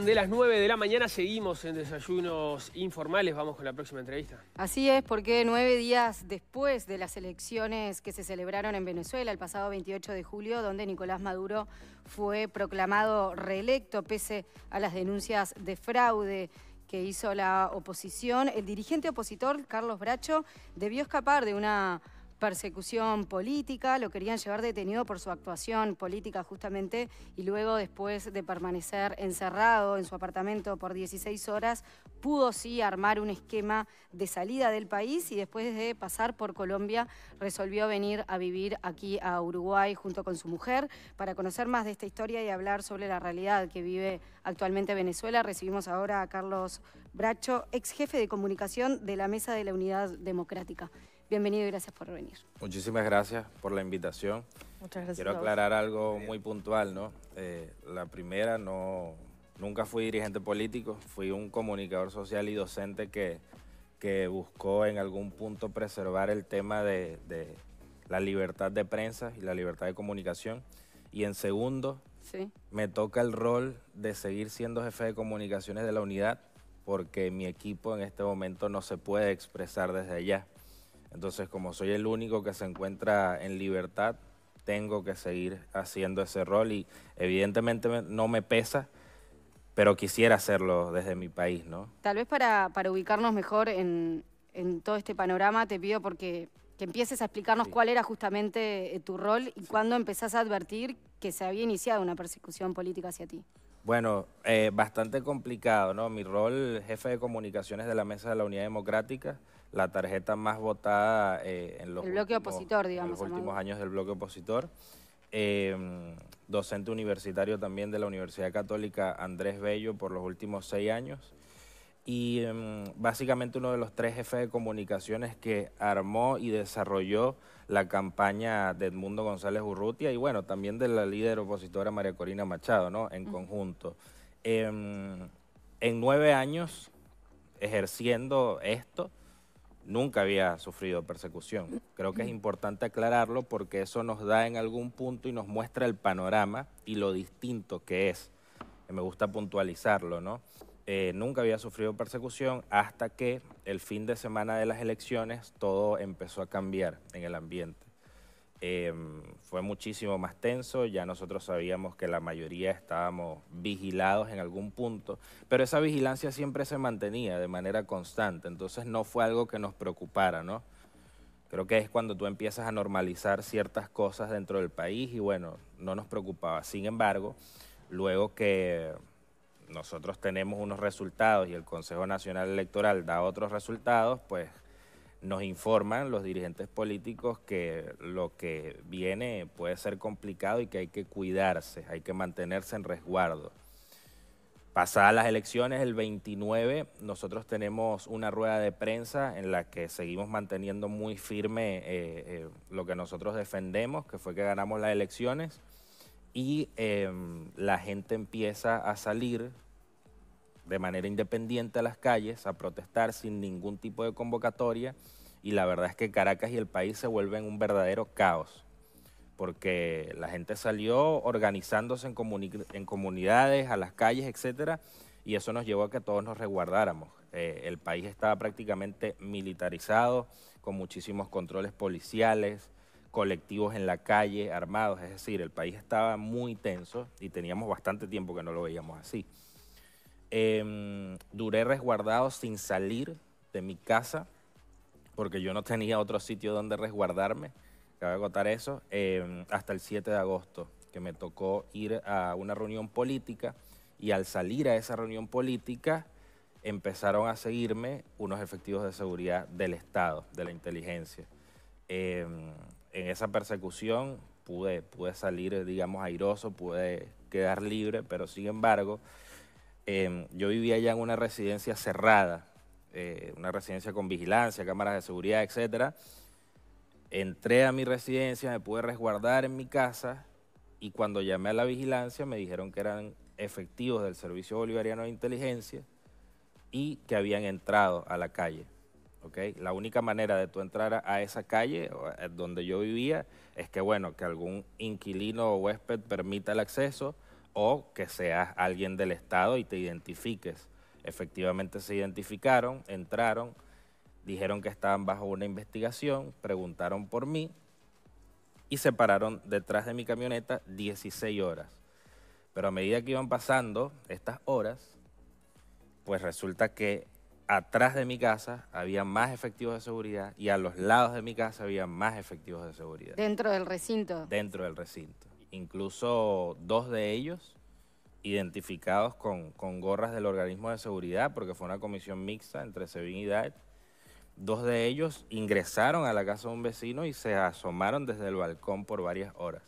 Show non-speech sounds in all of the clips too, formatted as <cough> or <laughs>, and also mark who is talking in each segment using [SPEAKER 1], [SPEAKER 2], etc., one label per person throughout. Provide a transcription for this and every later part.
[SPEAKER 1] De las 9 de la mañana seguimos en desayunos informales, vamos con la próxima entrevista.
[SPEAKER 2] Así es, porque nueve días después de las elecciones que se celebraron en Venezuela el pasado 28 de julio, donde Nicolás Maduro fue proclamado reelecto pese a las denuncias de fraude que hizo la oposición, el dirigente opositor Carlos Bracho debió escapar de una persecución política, lo querían llevar detenido por su actuación política justamente y luego después de permanecer encerrado en su apartamento por 16 horas, pudo sí armar un esquema de salida del país y después de pasar por Colombia resolvió venir a vivir aquí a Uruguay junto con su mujer. Para conocer más de esta historia y hablar sobre la realidad que vive actualmente Venezuela, recibimos ahora a Carlos Bracho, ex jefe de comunicación de la Mesa de la Unidad Democrática. Bienvenido y gracias por venir.
[SPEAKER 3] Muchísimas gracias por la invitación. Quiero aclarar algo muy puntual, ¿no? Eh, la primera, no, nunca fui dirigente político, fui un comunicador social y docente que, que buscó en algún punto preservar el tema de, la libertad de prensa y la libertad de comunicación. Y en segundo, sí. me toca el rol de seguir siendo jefe de comunicaciones de la unidad porque mi equipo en este momento no se puede expresar desde allá. Entonces, como soy el único que se encuentra en libertad, tengo que seguir haciendo ese rol y evidentemente no me pesa, pero quisiera hacerlo desde mi país, ¿no?
[SPEAKER 2] Tal vez para, ubicarnos mejor en, todo este panorama, te pido porque que empieces a explicarnos cuál era justamente eh, tu rol y cuándo empezás a advertir que se había iniciado una persecución política hacia ti.
[SPEAKER 3] Bueno, eh, bastante complicado, ¿no? Mi rol, jefe de comunicaciones de la Mesa de la Unidad Democrática, la tarjeta más votada eh, en los, últimos,
[SPEAKER 2] digamos, los últimos
[SPEAKER 3] años del bloque opositor. Eh, docente universitario también de la Universidad Católica Andrés Bello por los últimos seis años. Y em, básicamente uno de los tres jefes de comunicaciones que armó y desarrolló la campaña de Edmundo González Urrutia y bueno, también de la líder opositora María Corina Machado, ¿no? En conjunto. Em, en nueve años ejerciendo esto, nunca había sufrido persecución. Creo que es importante aclararlo porque eso nos da en algún punto y nos muestra el panorama y lo distinto que es. Eh, me gusta puntualizarlo, ¿no? Eh, nunca había sufrido persecución hasta que el fin de semana de las elecciones todo empezó a cambiar en el ambiente. Em, fue muchísimo más tenso, ya nosotros sabíamos que la mayoría estábamos vigilados en algún punto, pero esa vigilancia siempre se mantenía de manera constante, entonces no fue algo que nos preocupara, ¿no? Creo que es cuando tú empiezas a normalizar ciertas cosas dentro del país y bueno, no nos preocupaba. Sin embargo, luego que nosotros tenemos unos resultados y el Consejo Nacional Electoral da otros resultados, pues nos informan los dirigentes políticos que lo que viene puede ser complicado y que hay que cuidarse, hay que mantenerse en resguardo. Pasadas las elecciones, el 29, nosotros tenemos una rueda de prensa en la que seguimos manteniendo muy firme eh, eh, lo que nosotros defendemos, que fue que ganamos las elecciones, y em, la gente empieza a salir, de manera independiente a las calles a protestar sin ningún tipo de convocatoria y la verdad es que Caracas y el país se vuelven un verdadero caos porque la gente salió organizándose en, comunidades, a las calles, etcétera, y eso nos llevó a que todos nos resguardáramos. Eh, el país estaba prácticamente militarizado, con muchísimos controles policiales, colectivos en la calle armados, es decir, el país estaba muy tenso y teníamos bastante tiempo que no lo veíamos así. Eh, duré resguardado sin salir de mi casa porque yo no tenía otro sitio donde resguardarme. Cabe agotar eso. Em, hasta el 7 de agosto, que me tocó ir a una reunión política y al salir a esa reunión política empezaron a seguirme unos efectivos de seguridad del Estado, de la inteligencia. Em, en esa persecución pude, pude salir, digamos, airoso, pude quedar libre, pero sin embargo, Em, yo vivía ya en una residencia cerrada, eh, una residencia con vigilancia, cámaras de seguridad, etc. Entré a mi residencia, me pude resguardar en mi casa y cuando llamé a la vigilancia me dijeron que eran efectivos del Servicio Bolivariano de Inteligencia y que habían entrado a la calle. ¿okay? La única manera de tú entrar a esa calle eh, donde yo vivía es que, bueno, que algún inquilino o huésped permita el acceso o que seas alguien del Estado y te identifiques. Efectivamente se identificaron, entraron, dijeron que estaban bajo una investigación, preguntaron por mí y se pararon detrás de mi camioneta 16 horas. Pero a medida que iban pasando estas horas, pues resulta que atrás de mi casa había más efectivos de seguridad y a los lados de mi casa había más efectivos de seguridad.
[SPEAKER 2] Dentro del recinto.
[SPEAKER 3] Dentro del recinto incluso dos de ellos identificados con, gorras del organismo de seguridad, porque fue una comisión mixta entre SEBIN y DAET. Dos de ellos ingresaron a la casa de un vecino y se asomaron desde el balcón por varias horas.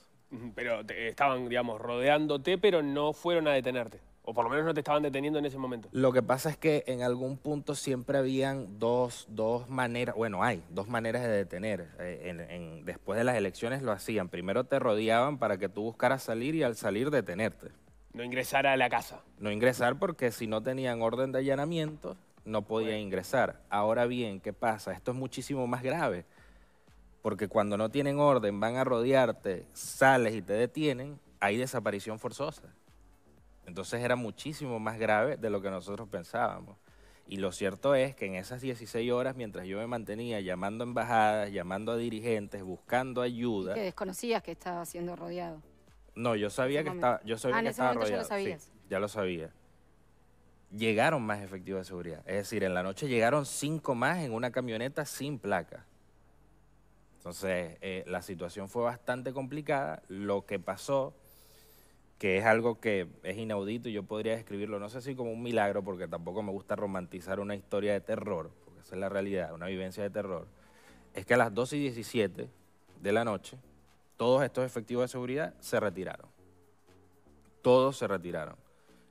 [SPEAKER 1] Pero estaban, digamos, rodeándote, pero no fueron a detenerte. O por lo menos no te estaban deteniendo en ese momento.
[SPEAKER 3] Lo que pasa es que en algún punto siempre habían dos, maneras, bueno, hay dos maneras de detener. Eh, después de las elecciones lo hacían. Primero te rodeaban para que tú buscaras salir y al salir detenerte. No ingresar a la casa. No ingresar porque si no tenían orden de allanamiento, no podía ingresar. Ahora bien, ¿qué pasa? Esto es muchísimo más grave. Porque cuando no tienen orden, van a rodearte, sales y te detienen, hay desaparición forzosa. Entonces era muchísimo más grave de lo que nosotros pensábamos. Y lo cierto es que en esas 16 horas, mientras yo me mantenía llamando a embajadas, llamando a dirigentes, buscando ayuda... que
[SPEAKER 2] desconocías que estaba siendo rodeado?
[SPEAKER 3] No, yo sabía que estaba, yo sabía ah, que estaba rodeado. Ya lo sabías. ya lo sabía. Llegaron más efectivos de seguridad. Es decir, en la noche llegaron cinco más en una camioneta sin placa. Entonces, eh, la situación fue bastante complicada. Lo que pasó que es algo que es inaudito y yo podría describirlo, no sé si como un milagro, porque tampoco me gusta romantizar una historia de terror, porque esa es la realidad, una vivencia de terror, es que a las 12 y 17 de la noche, todos estos efectivos de seguridad se retiraron. Todos se retiraron.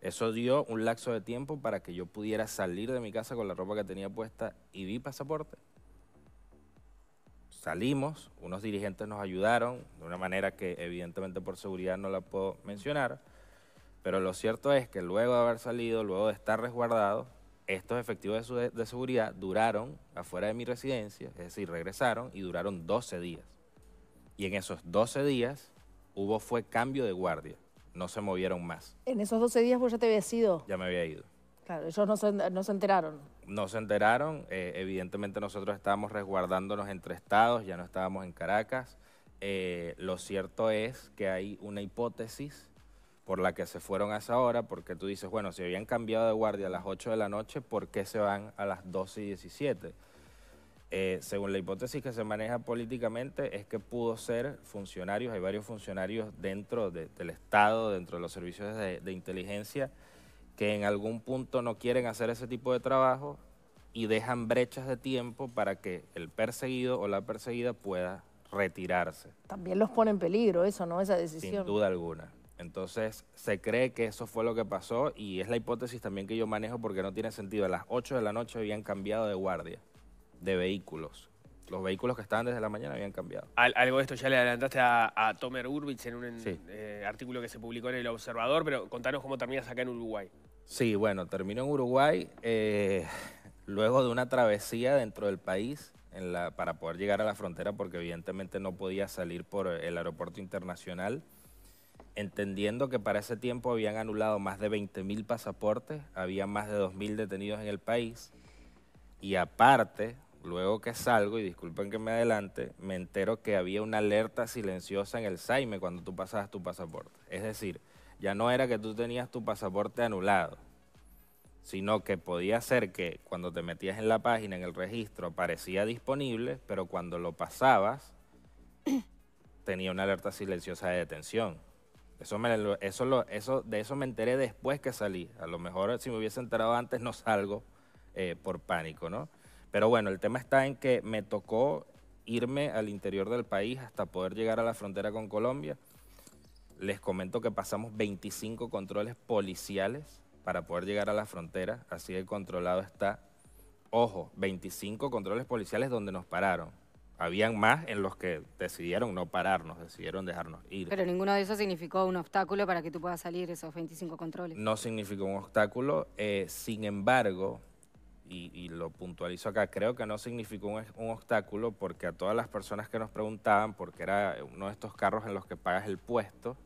[SPEAKER 3] Eso dio un lapso de tiempo para que yo pudiera salir de mi casa con la ropa que tenía puesta y vi pasaporte salimos, unos dirigentes nos ayudaron de una manera que evidentemente por seguridad no la puedo mencionar, pero lo cierto es que luego de haber salido, luego de estar resguardado, estos efectivos de, seguridad duraron afuera de mi residencia, es decir, regresaron y duraron 12 días. Y en esos 12 días hubo fue cambio de guardia, no se movieron más.
[SPEAKER 4] En esos 12 días vos ya te habías ido. Ya me había ido. Claro, ellos no se, enteraron.
[SPEAKER 3] No se enteraron. Eh, evidentemente nosotros estábamos resguardándonos entre estados, ya no estábamos en Caracas. Eh, lo cierto es que hay una hipótesis por la que se fueron a esa hora, porque tú dices, bueno, si habían cambiado de guardia a las 8 de la noche, ¿por qué se van a las 12 y 17? Eh, según la hipótesis que se maneja políticamente, es que pudo ser funcionarios, hay varios funcionarios dentro del Estado, dentro de los servicios de inteligencia, que en algún punto no quieren hacer ese tipo de trabajo y dejan brechas de tiempo para que el perseguido o la perseguida pueda retirarse.
[SPEAKER 4] También los pone en peligro eso, ¿no? Esa decisión. Sin
[SPEAKER 3] duda alguna. Entonces se cree que eso fue lo que pasó y es la hipótesis también que yo manejo porque no tiene sentido. A las 8 de la noche habían cambiado de guardia, de vehículos. Los vehículos que estaban desde la mañana habían cambiado.
[SPEAKER 1] algo de esto ya le adelantaste a, Tomer Urbitz en un eh, artículo que se publicó en El Observador, pero contanos cómo terminas acá en Uruguay.
[SPEAKER 3] Sí, bueno, termino en Uruguay, eh, luego de una travesía dentro del país para poder llegar a la frontera, porque evidentemente no podía salir por el aeropuerto internacional, entendiendo que para ese tiempo habían anulado más de 20.000 pasaportes, había más de 2.000 detenidos en el país, y aparte, luego que salgo, y disculpen que me adelante, me entero que había una alerta silenciosa en el Saime cuando tú pasabas tu pasaporte. Es decir, ya no era que tú tenías tu pasaporte anulado, sino que podía ser que cuando te metías en la página, en el registro, parecía disponible, pero cuando lo pasabas, <coughs> tenía una alerta silenciosa de detención. Eso me, eso eso, de eso me enteré después que salí. A lo mejor si me hubiese enterado antes no salgo eh, por pánico, ¿no? Pero bueno, el tema está en que me tocó irme al interior del país hasta poder llegar a la frontera con Colombia. Les comento que pasamos 25 controles policiales para poder llegar a la frontera, así el controlado está. Ojo, 25 controles policiales donde nos pararon. Habían más en los que decidieron no pararnos, decidieron dejarnos ir. Pero
[SPEAKER 2] ninguno de esos significó un obstáculo para que tú puedas salir esos 25 controles.
[SPEAKER 3] No significó un obstáculo, eh, sin embargo, y, lo puntualizo acá, creo que no significó un, obstáculo porque a todas las personas que nos preguntaban, porque era uno de estos carros en los que pagas el puesto,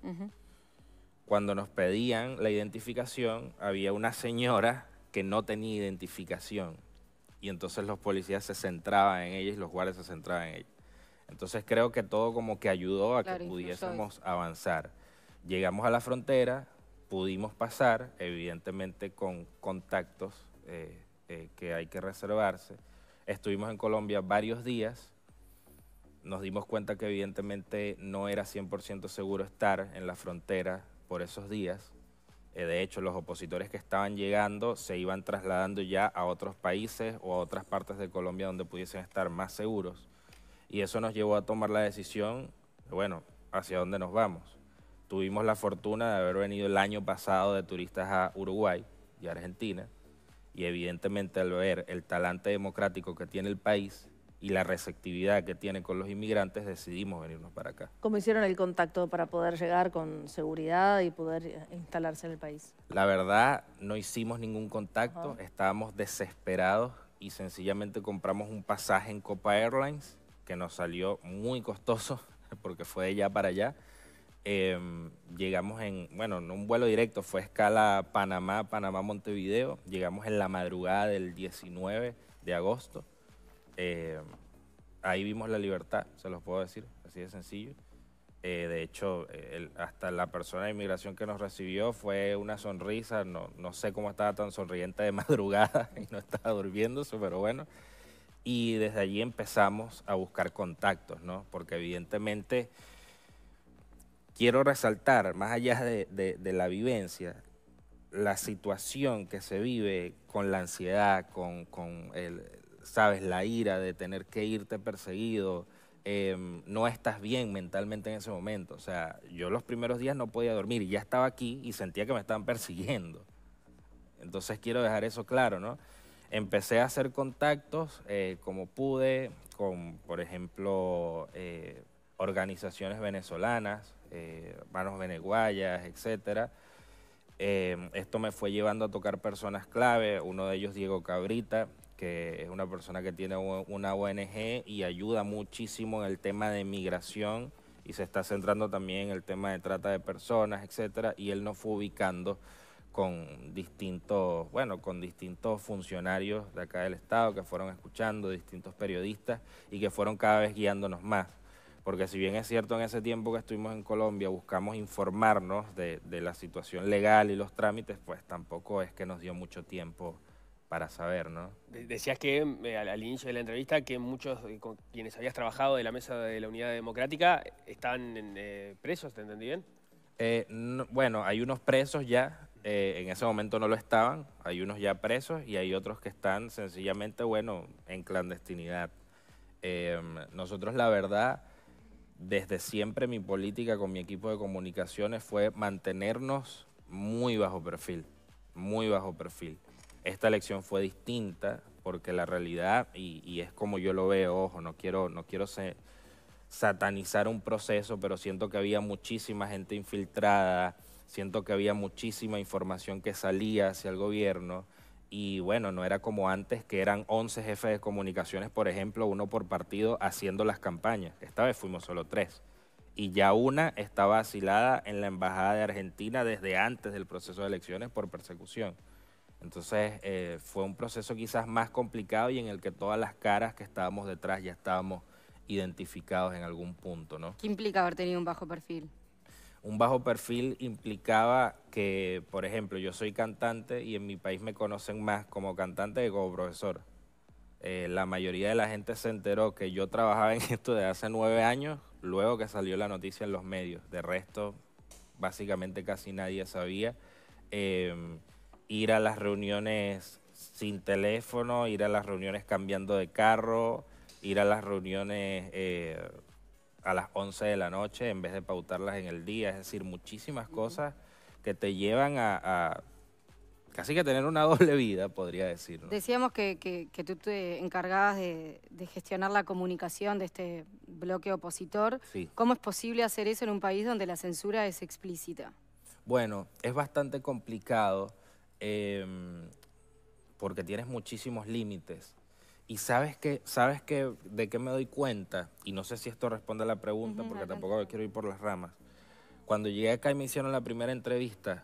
[SPEAKER 3] cuando nos pedían la identificación, había una señora que no tenía identificación. Y entonces los policías se centraban en ella y los guardias se centraban en ella. Entonces creo que todo como que ayudó a que pudiésemos avanzar. Llegamos a la frontera, pudimos pasar, evidentemente con contactos. Eh, eh, que hay que reservarse. Estuvimos en Colombia varios días, nos dimos cuenta que evidentemente no era 100% seguro estar en la frontera por esos días. Eh, de hecho, los opositores que estaban llegando se iban trasladando ya a otros países o a otras partes de Colombia donde pudiesen estar más seguros. Y eso nos llevó a tomar la decisión, bueno, hacia dónde nos vamos. Tuvimos la fortuna de haber venido el año pasado de turistas a Uruguay y Argentina y evidentemente al ver el talante democrático que tiene el país y la receptividad que tiene con los inmigrantes, decidimos venirnos para acá.
[SPEAKER 4] ¿Cómo hicieron el contacto para poder llegar con seguridad y poder instalarse en el país?
[SPEAKER 3] La verdad, no hicimos ningún contacto, estábamos desesperados y sencillamente compramos un pasaje en Copa Airlines que nos salió muy costoso <laughs> porque fue de allá para allá Em, llegamos en, bueno, no un vuelo directo, fue escala Panamá, Panamá-Montevideo, llegamos en la madrugada del 19 de agosto, em, ahí vimos la libertad, se los puedo decir, así de sencillo. Eh, de hecho, hasta la persona de inmigración que nos recibió fue una sonrisa, no, no sé cómo estaba tan sonriente de <laughs> madrugada y no estaba durmiéndose, pero bueno. Y desde allí empezamos a buscar contactos, ¿no? Porque evidentemente quiero resaltar, más allá de, la vivencia, la situación que se vive con la ansiedad, con, el, sabes, la ira de tener que irte perseguido, em, no estás bien mentalmente en ese momento. O sea, yo los primeros días no podía dormir y ya estaba aquí y sentía que me estaban persiguiendo. Entonces quiero dejar eso claro, ¿no? Empecé a hacer contactos eh, como pude, con, por ejemplo, eh, organizaciones venezolanas, eh, hermanos veneguayas, etc. Em, esto me fue llevando a tocar personas clave, uno de ellos Diego Cabrita, que es una persona que tiene una ONG y ayuda muchísimo en el tema de migración y se está centrando también en el tema de trata de personas, etcétera, y él nos fue ubicando con distintos, bueno, con distintos funcionarios de acá del estado que fueron escuchando, distintos periodistas y que fueron cada vez guiándonos más porque si bien es cierto en ese tiempo que estuvimos en Colombia buscamos informarnos de, la situación legal y los trámites, pues tampoco es que nos dio mucho tiempo para saber, ¿no?
[SPEAKER 1] Decías que eh, al, inicio de la entrevista que muchos eh, con quienes habías trabajado de la mesa de la Unidad Democrática están eh, presos, ¿te entendí
[SPEAKER 3] bien? bueno, hay unos presos ya, en ese momento no lo estaban, hay unos ya presos y hay otros que están sencillamente, bueno, en clandestinidad. nosotros la verdad desde siempre mi política con mi equipo de comunicaciones fue mantenernos muy bajo perfil, muy bajo perfil. Esta elección fue distinta porque la realidad, y, es como yo lo veo, ojo, no quiero, no quiero satanizar un proceso, pero siento que había muchísima gente infiltrada, siento que había muchísima información que salía hacia el gobierno y bueno, no era como antes que eran 11 jefes de comunicaciones, por ejemplo, uno por partido haciendo las campañas. Esta vez fuimos solo tres. Y ya una estaba asilada en la Embajada de Argentina desde antes del proceso de elecciones por persecución. Entonces eh, fue un proceso quizás más complicado y en el que todas las caras que estábamos detrás ya estábamos identificados en algún punto, ¿no? ¿Qué
[SPEAKER 2] implica haber tenido un bajo perfil?
[SPEAKER 3] un bajo perfil implicaba que, por ejemplo, yo soy cantante y en mi país me conocen más como cantante que como profesor. Eh, la mayoría de la gente se enteró que yo trabajaba en <laughs> esto desde hace nueve años, luego que salió la noticia en los medios. De resto, básicamente casi nadie sabía. Em, ir a las reuniones sin teléfono, ir a las reuniones cambiando de carro, ir a las reuniones... Eh, a las 11 de la noche en vez de pautarlas en el día. Es decir, muchísimas cosas que te llevan a, casi que tener una <laughs> doble vida, podría decir.
[SPEAKER 2] Decíamos que, tú te encargabas de, gestionar la comunicación de este bloque opositor. ¿Cómo es posible hacer eso en un país donde la censura es explícita?
[SPEAKER 3] Bueno, es bastante complicado em, porque tienes muchísimos límites. Y sabes que, sabes que, de qué me doy cuenta, y no sé si esto responde a la pregunta, porque tampoco quiero ir por las ramas. Cuando llegué acá y me hicieron la primera entrevista,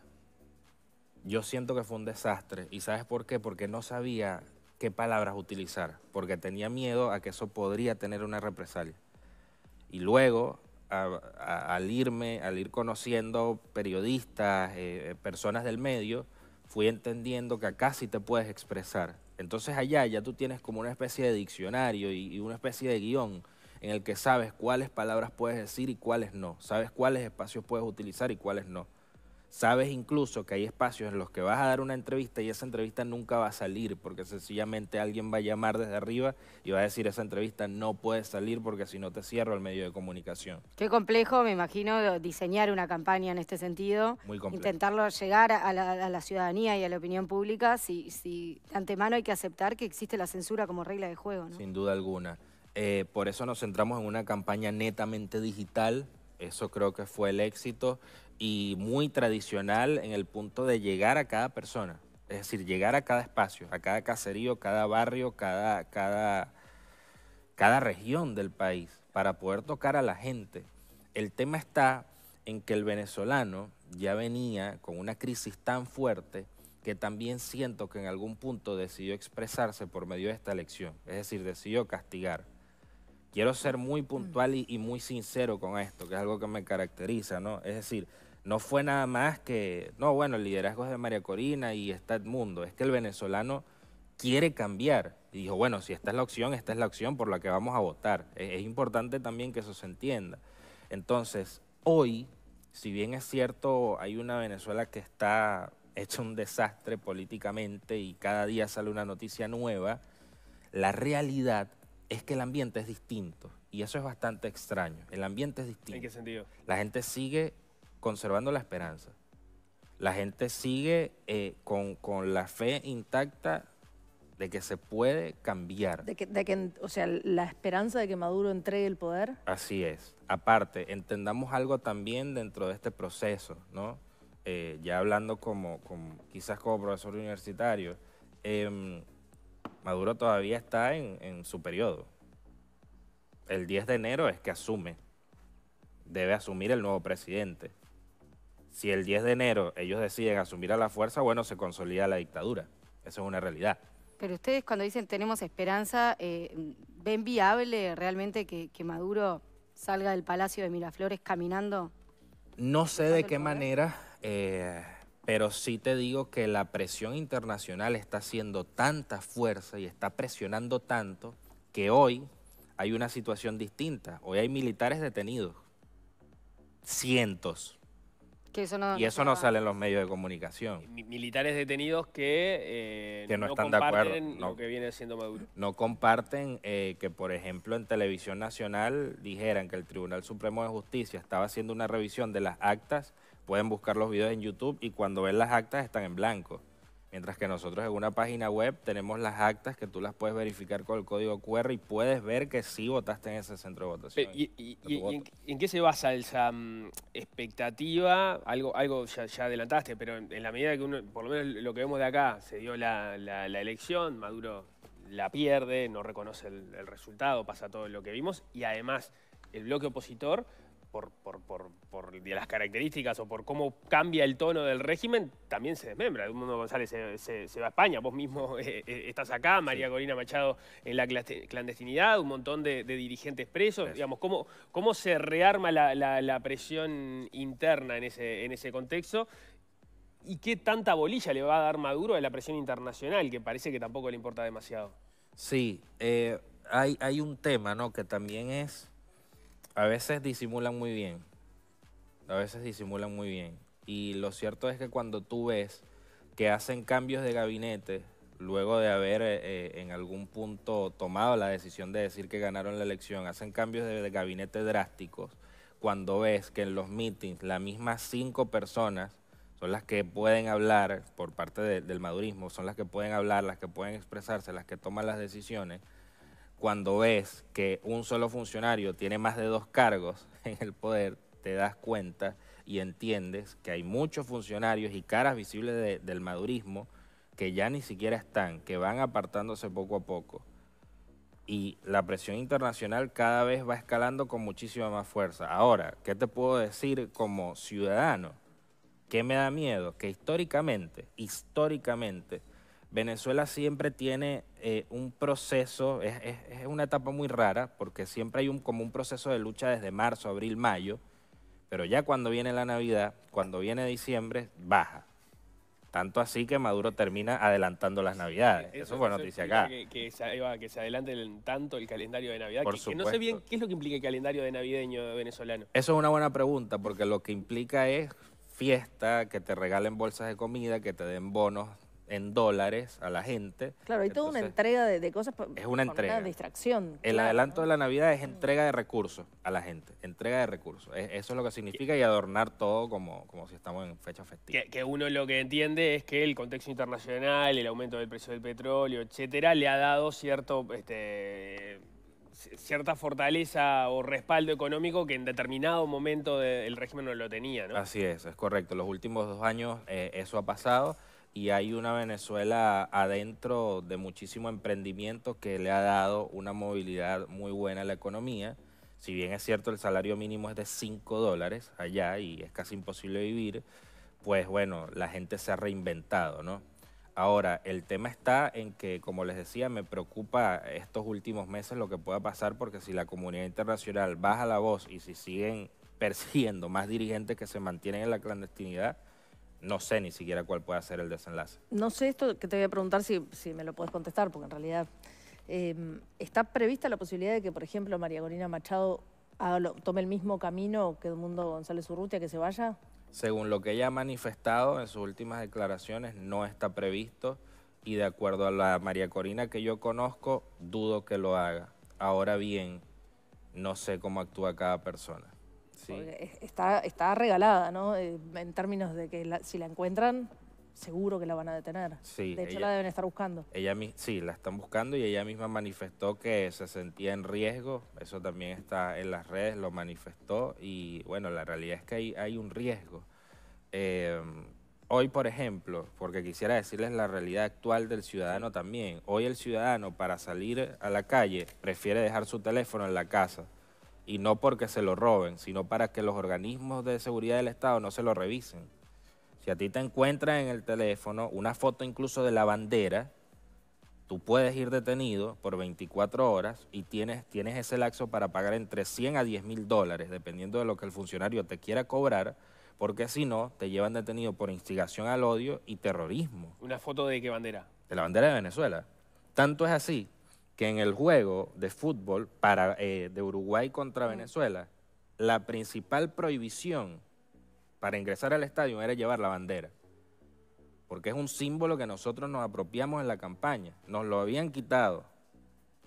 [SPEAKER 3] yo siento que fue un desastre. ¿Y sabes por qué? Porque no sabía qué palabras utilizar, porque tenía miedo a que eso podría tener una represalia. Y luego, al irme, al ir conociendo periodistas, eh, eh, personas del medio, fui entendiendo que acá sí te puedes expresar entonces allá ya tú tienes como una especie de diccionario y, una especie de guión en el que sabes cuáles palabras puedes decir y cuáles no, sabes cuáles espacios puedes utilizar y cuáles no sabes incluso que hay espacios en los que vas a dar una entrevista y esa entrevista nunca va a salir porque sencillamente alguien va a llamar desde arriba y va a decir esa entrevista no puede salir porque si no te cierro el medio de comunicación.
[SPEAKER 2] Qué complejo, me imagino, diseñar una campaña en este sentido.
[SPEAKER 3] Muy Intentarlo
[SPEAKER 2] llegar a la, ciudadanía y a la opinión pública si, si antemano hay que aceptar que existe la censura como regla de juego.
[SPEAKER 3] Sin duda alguna. Eh, por eso nos centramos en una campaña netamente digital eso creo que fue el éxito y muy tradicional en el punto de llegar a cada persona. Es decir, llegar a cada espacio, a cada caserío, cada barrio, cada, cada, cada región del país para poder tocar a la gente. El tema está en que el venezolano ya venía con una crisis tan fuerte que también siento que en algún punto decidió expresarse por medio de esta elección, es decir, decidió castigar quiero ser muy puntual y, muy sincero con esto, que es algo que me caracteriza, ¿no? Es decir, no fue nada más que, no, bueno, el liderazgo es de María Corina y está mundo. es que el venezolano quiere cambiar. Y dijo, bueno, si esta es la opción, esta es la opción por la que vamos a votar. E, es, importante también que eso se entienda. Entonces, hoy, si bien es cierto, hay una Venezuela que está hecha un desastre políticamente y cada día sale una noticia nueva, la realidad es que el ambiente es distinto. Y eso es bastante extraño. El ambiente es distinto. ¿En qué sentido? La gente sigue conservando la esperanza. La gente sigue eh, con, la fe intacta de que se puede cambiar. De
[SPEAKER 4] que, o sea, la esperanza de que Maduro entregue el poder.
[SPEAKER 3] Así es. Aparte, entendamos algo también dentro de este proceso, ¿no? Eh, ya hablando como, como, quizás como profesor universitario, em, Maduro todavía está en, su periodo. El 10 de enero es que asume. Debe asumir el nuevo presidente. Si el 10 de enero ellos deciden asumir a la fuerza, bueno, se consolida la dictadura. Esa es una realidad.
[SPEAKER 2] Pero ustedes cuando dicen tenemos esperanza, eh, ¿ven viable realmente que, que, Maduro salga del Palacio de Miraflores caminando?
[SPEAKER 3] No sé de qué manera. Eh, pero sí te digo que la presión internacional está haciendo tanta fuerza y está presionando tanto que hoy hay una situación distinta. Hoy hay militares detenidos. Cientos. y eso no sale en los medios de comunicación.
[SPEAKER 1] Militares detenidos que,
[SPEAKER 3] eh, no, están de acuerdo. lo que
[SPEAKER 1] viene siendo
[SPEAKER 2] Maduro.
[SPEAKER 3] No comparten eh, que, por ejemplo, en Televisión Nacional dijeran que el Tribunal Supremo de Justicia estaba haciendo una revisión de las actas pueden buscar los videos en YouTube y cuando ven las actas están en blanco. Mientras que nosotros en una página web tenemos las actas que tú las puedes verificar con el código QR y puedes ver que sí votaste en ese centro de votación. ¿Y, en, qué se basa esa mm, expectativa?
[SPEAKER 1] Algo, algo ya, adelantaste, pero en, la medida que uno, por lo menos lo que vemos de acá, se dio la, elección, Maduro la pierde, no reconoce el resultado, pasa todo lo que vimos y además el bloque opositor por, las características o por cómo cambia el tono del régimen, también se desmembra. Mundo González se, se, va a España, vos mismo <laughs> eh, eh, estás acá, María Corina Machado en la clandestinidad, un montón de, dirigentes presos. Digamos, ¿cómo, ¿cómo se rearma la, presión interna en ese, en ese contexto? ¿Y qué tanta bolilla le va a dar Maduro a la presión internacional, que parece que tampoco le importa demasiado?
[SPEAKER 3] Sí, eh, hay, hay un tema ¿no? que también es a veces disimulan muy bien. A veces disimulan muy bien. Y lo cierto es que cuando tú ves que hacen cambios de gabinete, luego de haber eh, eh, en algún punto tomado la decisión de decir que ganaron la elección, hacen cambios de, gabinete drásticos, cuando ves que en los meetings las mismas cinco personas son las que pueden hablar, por parte del madurismo, son las que pueden hablar, las que pueden expresarse, las que toman las decisiones, cuando ves que un solo funcionario tiene más de dos cargos <laughs> en el poder, te das cuenta y entiendes que hay muchos funcionarios y caras visibles del madurismo que ya ni siquiera están, que van apartándose poco a poco. Y la presión internacional cada vez va escalando con muchísima más fuerza. Ahora, ¿qué te puedo decir como ciudadano? ¿Qué me da miedo? Que históricamente, históricamente, Venezuela siempre tiene eh, un proceso, es, es, una etapa muy rara, porque siempre hay un, como un proceso de lucha desde marzo, abril, mayo, pero ya cuando viene la Navidad, cuando viene diciembre, baja. Tanto así que Maduro termina adelantando las Navidades. Eso, fue noticia acá.
[SPEAKER 1] Que, se, tanto el calendario de Navidad. no sé bien qué es lo que implica el calendario de navideño venezolano.
[SPEAKER 3] Eso es una buena pregunta, porque lo que implica es fiesta, que te regalen bolsas de comida, que te den bonos en dólares a la gente.
[SPEAKER 4] Claro, hay toda una entrega de, cosas. es una entrega. Una distracción. El
[SPEAKER 3] adelanto de la Navidad es mm. entrega de recursos a la gente, entrega de recursos. E, eso es lo que significa y adornar todo como, si estamos en fecha festiva.
[SPEAKER 1] Que, uno lo que entiende es que el contexto internacional, el aumento del precio del petróleo, etcétera, le ha dado cierto... Este, cierta fortaleza o respaldo económico que en determinado momento ...el régimen no lo tenía, ¿no?
[SPEAKER 3] Así es, es correcto. Los últimos dos años eh, eso ha pasado y hay una Venezuela adentro de muchísimo emprendimiento que le ha dado una movilidad muy buena a la economía. Si bien es cierto el salario mínimo es de 5 dólares allá y es casi imposible vivir, pues bueno, la gente se ha reinventado, ¿no? Ahora, el tema está en que, como les decía, me preocupa estos últimos meses lo que pueda pasar porque si la comunidad internacional baja la voz y si siguen <laughs> persiguiendo más dirigentes que se mantienen en la clandestinidad, no sé ni siquiera cuál puede ser el desenlace.
[SPEAKER 4] No sé esto que te voy a preguntar si, me lo puedes contestar, porque en realidad em, está prevista la posibilidad de que, por ejemplo, María Corina Machado tome el mismo camino que Edmundo González Urrutia, que se vaya.
[SPEAKER 3] Según lo que ella ha manifestado en sus últimas declaraciones, no está previsto y de acuerdo a la María Corina que yo conozco, dudo que lo haga. Ahora bien, no sé cómo actúa cada persona.
[SPEAKER 4] Está, está regalada, ¿no? Eh, en términos de que si la encuentran, seguro que la van a detener. Sí, de hecho, la deben estar buscando.
[SPEAKER 3] Ella Sí, la están buscando y ella misma manifestó que se sentía en riesgo. Eso también está en las redes, lo manifestó. Y bueno, la realidad es que hay, hay un riesgo. Em, hoy, por ejemplo, porque quisiera decirles la realidad actual del ciudadano también. Hoy el ciudadano para salir a la calle prefiere dejar su teléfono en la casa y no porque se lo roben, sino para que los organismos de seguridad del Estado no se lo revisen. Si a ti te encuentran en el teléfono una foto incluso de la bandera, tú puedes ir detenido por 24 horas y tienes, tienes ese laxo para pagar entre 100 a 10 mil dólares, dependiendo de lo que el funcionario te quiera cobrar, porque si no, te llevan detenido por instigación al odio y terrorismo. ¿Una foto de qué bandera? De la bandera de Venezuela. Tanto es así que en el juego de fútbol para, eh, de Uruguay contra Venezuela, la principal prohibición para ingresar al estadio era llevar la bandera. Porque es un símbolo que nosotros nos apropiamos en la campaña. Nos lo habían quitado.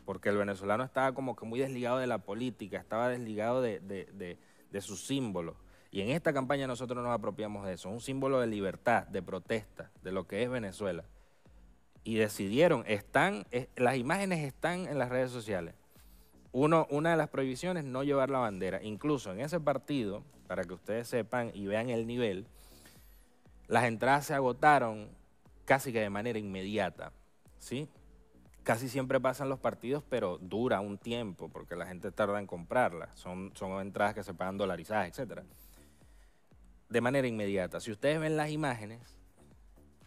[SPEAKER 3] Porque el venezolano estaba como que muy desligado de la política, estaba desligado de, su símbolo Y en esta campaña nosotros nos apropiamos de eso. Un símbolo de libertad, de protesta, de lo que es Venezuela y decidieron, están, las imágenes están en las redes sociales. Uno, una de las prohibiciones no llevar la bandera. Incluso en ese partido, para que ustedes sepan y vean el nivel, las entradas se agotaron casi que de manera inmediata, ¿sí? Casi siempre pasan los partidos, pero dura un tiempo porque la gente tarda en comprarlas. Son, son entradas que se pagan dolarizadas, etc. De manera inmediata. Si ustedes ven las imágenes,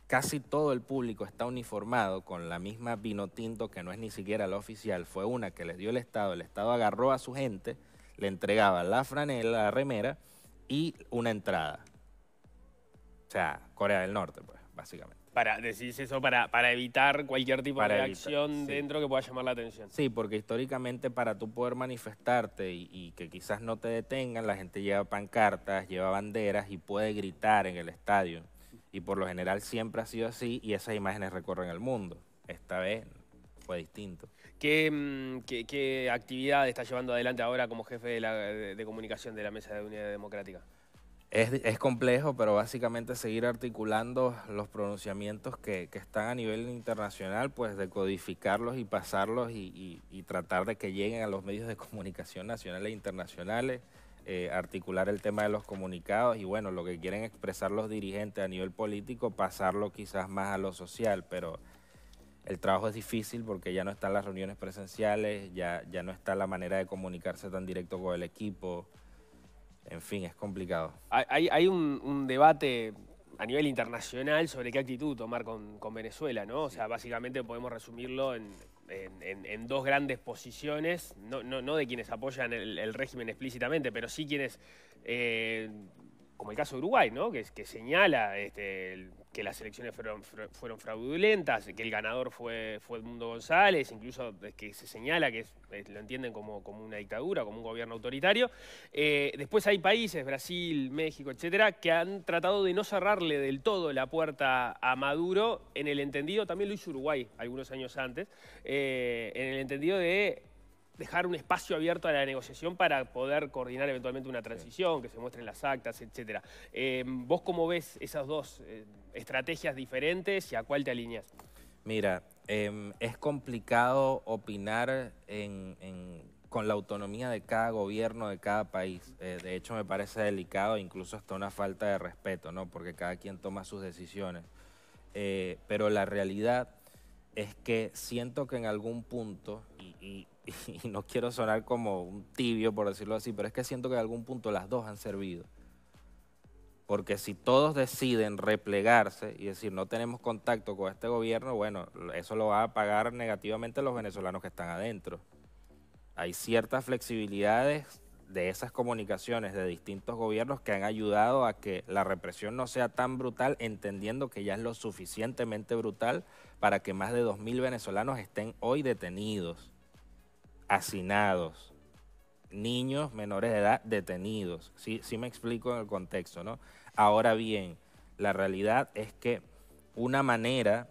[SPEAKER 3] casi todo el público está uniformado con la misma vino tinto que no es ni siquiera la oficial, fue una que les dio el Estado, el Estado agarró a su gente, le entregaba la franela, la remera y una entrada. O sea, Corea del Norte, pues, básicamente.
[SPEAKER 1] Para, decís eso para, para evitar
[SPEAKER 3] cualquier tipo de acción
[SPEAKER 1] dentro que pueda llamar la atención. Sí,
[SPEAKER 3] porque históricamente para tú poder manifestarte y que quizás no te detengan, la gente lleva pancartas, lleva banderas y puede gritar en el estadio. Y por lo general siempre ha sido así y esas imágenes recorren el mundo. Esta vez fue distinto. ¿Qué, mm, actividad está
[SPEAKER 1] llevando adelante ahora como jefe de, comunicación de la Mesa de Unidad Democrática?
[SPEAKER 3] Es, complejo, pero básicamente seguir articulando los pronunciamientos que, están a nivel internacional, pues decodificarlos y pasarlos y tratar de que lleguen a los medios de comunicación nacionales e internacionales. Eh, articular el tema de los comunicados y bueno, lo que quieren expresar los dirigentes a nivel político, pasarlo quizás más a lo social, pero el trabajo es difícil porque ya no están las reuniones presenciales, ya, ya no está la manera de comunicarse tan directo con el equipo. En fin, es complicado.
[SPEAKER 1] Hay, hay un, un debate a nivel internacional sobre qué actitud tomar con, con Venezuela, ¿no? O sea, básicamente podemos resumirlo en en, dos grandes posiciones, no, no, no, de quienes apoyan el, régimen explícitamente, pero sí quienes eh, como el caso de Uruguay, ¿no? que, señala este, que las elecciones fueron, fraudulentas, que el ganador fue, fue Edmundo González, incluso que se señala que lo entienden como, como, una dictadura, como un gobierno autoritario. Eh, después hay países, Brasil, México, etcétera, que han tratado de no cerrarle del todo la puerta a Maduro en el entendido, también lo hizo Uruguay algunos años antes, eh, en el entendido de dejar un espacio abierto a la negociación para poder coordinar eventualmente una transición, que se muestren las actas, etc. Eh, ¿Vos cómo ves esas dos eh, estrategias diferentes y a cuál te alineas?
[SPEAKER 3] Mira, em, es complicado opinar con la autonomía de cada gobierno, de cada país. Eh, de hecho, me parece delicado, incluso hasta una falta de respeto, ¿no? porque cada quien toma sus decisiones. pero la realidad es que siento que en algún punto, y <laughs> y no quiero sonar como un tibio, por decirlo así, pero es que siento que en algún punto las dos han servido. Porque si todos deciden replegarse y decir no tenemos contacto con este gobierno, bueno, eso lo va a pagar negativamente los venezolanos que están adentro. Hay ciertas flexibilidades de esas comunicaciones de distintos gobiernos que han ayudado a que la represión no sea tan brutal, entendiendo que ya es lo suficientemente brutal para que más de 2.000 venezolanos estén hoy detenidos hacinados, niños menores de edad detenidos. Sí, sí me explico en el contexto, ¿no? Ahora bien, la realidad es que una manera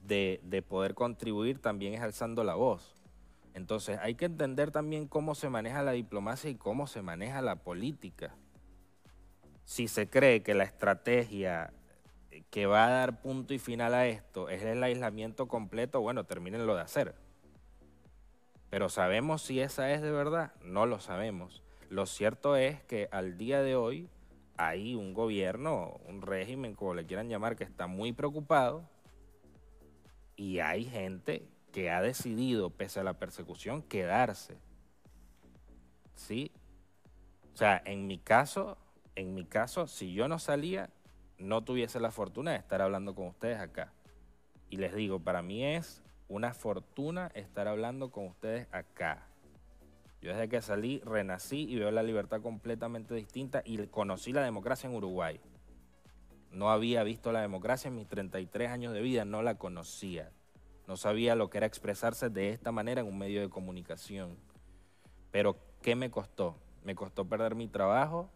[SPEAKER 3] de, de, poder contribuir también es alzando la voz. Entonces hay que entender también cómo se maneja la diplomacia y cómo se maneja la política. Si se cree que la estrategia que va a dar punto y final a esto es el aislamiento completo, bueno, terminen lo de hacer. Pero sabemos si esa es de verdad, no lo sabemos. Lo cierto es que al día de hoy hay un gobierno, un régimen, como le quieran llamar, que está muy preocupado y hay gente que ha decidido, pese a la persecución, quedarse. ¿Sí? O sea, en mi caso, en mi caso, si yo no salía, no tuviese la fortuna de estar hablando con ustedes acá. Y les digo, para mí es una fortuna estar hablando con ustedes acá. Yo desde que salí renací y veo la libertad completamente distinta y conocí la democracia en Uruguay. No había visto la democracia en mis 33 años de vida, no la conocía. No sabía lo que era expresarse de esta manera en un medio de comunicación. Pero ¿qué me costó? Me costó perder mi trabajo,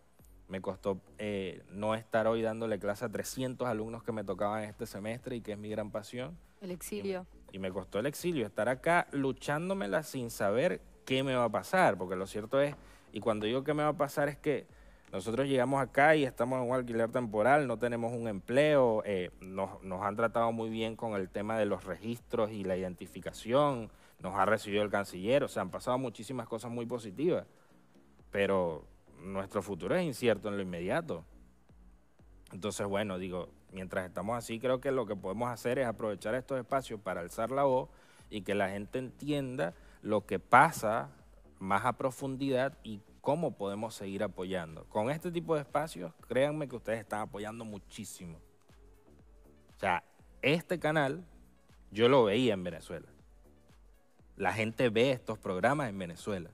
[SPEAKER 3] me costó eh, no estar hoy dándole clase a 300 alumnos que me tocaban este semestre y que es mi gran pasión.
[SPEAKER 2] El exilio
[SPEAKER 3] y me costó el exilio estar acá luchándomela sin saber qué me va a pasar, porque lo cierto es, y cuando digo qué me va a pasar es que nosotros llegamos acá y estamos en un alquiler temporal, no tenemos un empleo, eh, nos, nos, han tratado muy bien con el tema de los registros y la identificación, nos ha recibido el canciller, o sea, han pasado muchísimas cosas muy positivas, pero nuestro futuro es incierto en lo inmediato. Entonces, bueno, digo, mientras estamos así, creo que lo que podemos hacer es aprovechar estos espacios para alzar la voz y que la gente entienda lo que pasa más a profundidad y cómo podemos seguir apoyando. Con este tipo de espacios, créanme que ustedes están apoyando muchísimo. O sea, este canal yo lo veía en Venezuela. La gente ve estos programas en Venezuela.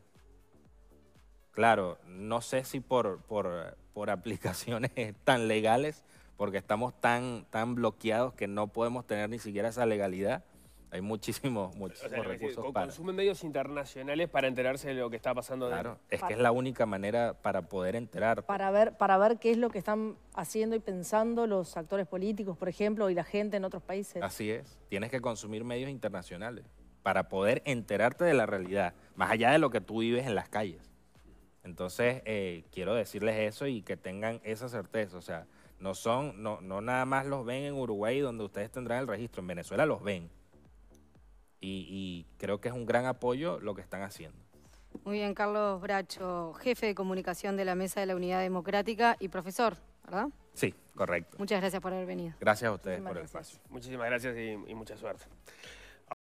[SPEAKER 3] Claro, no sé si por, por, <laughs> aplicaciones tan legales porque estamos tan, tan bloqueados que no podemos tener ni siquiera esa legalidad. Hay muchísimos, muchísimos recursos para... Consumen
[SPEAKER 1] medios internacionales para enterarse de lo
[SPEAKER 3] que está pasando. Claro, es que es la única manera para poder enterar.
[SPEAKER 4] Para ver, para ver qué es lo que están haciendo y pensando los actores políticos, por ejemplo, y la gente en otros países. Así
[SPEAKER 3] es, tienes que consumir medios internacionales para poder enterarte de la realidad, más allá de lo que tú vives en las calles. Entonces, eh, quiero decirles eso y que tengan esa certeza, o sea... No son, no, no nada más los ven en Uruguay, donde ustedes tendrán el registro. En Venezuela los ven. Y, creo que es un gran apoyo lo que están haciendo.
[SPEAKER 2] Muy bien, Carlos Bracho, jefe de comunicación de la Mesa de la Unidad Democrática y profesor, ¿verdad?
[SPEAKER 3] Sí, correcto.
[SPEAKER 2] Muchas gracias por haber venido. Gracias a ustedes
[SPEAKER 1] por el espacio. Muchísimas gracias y mucha suerte.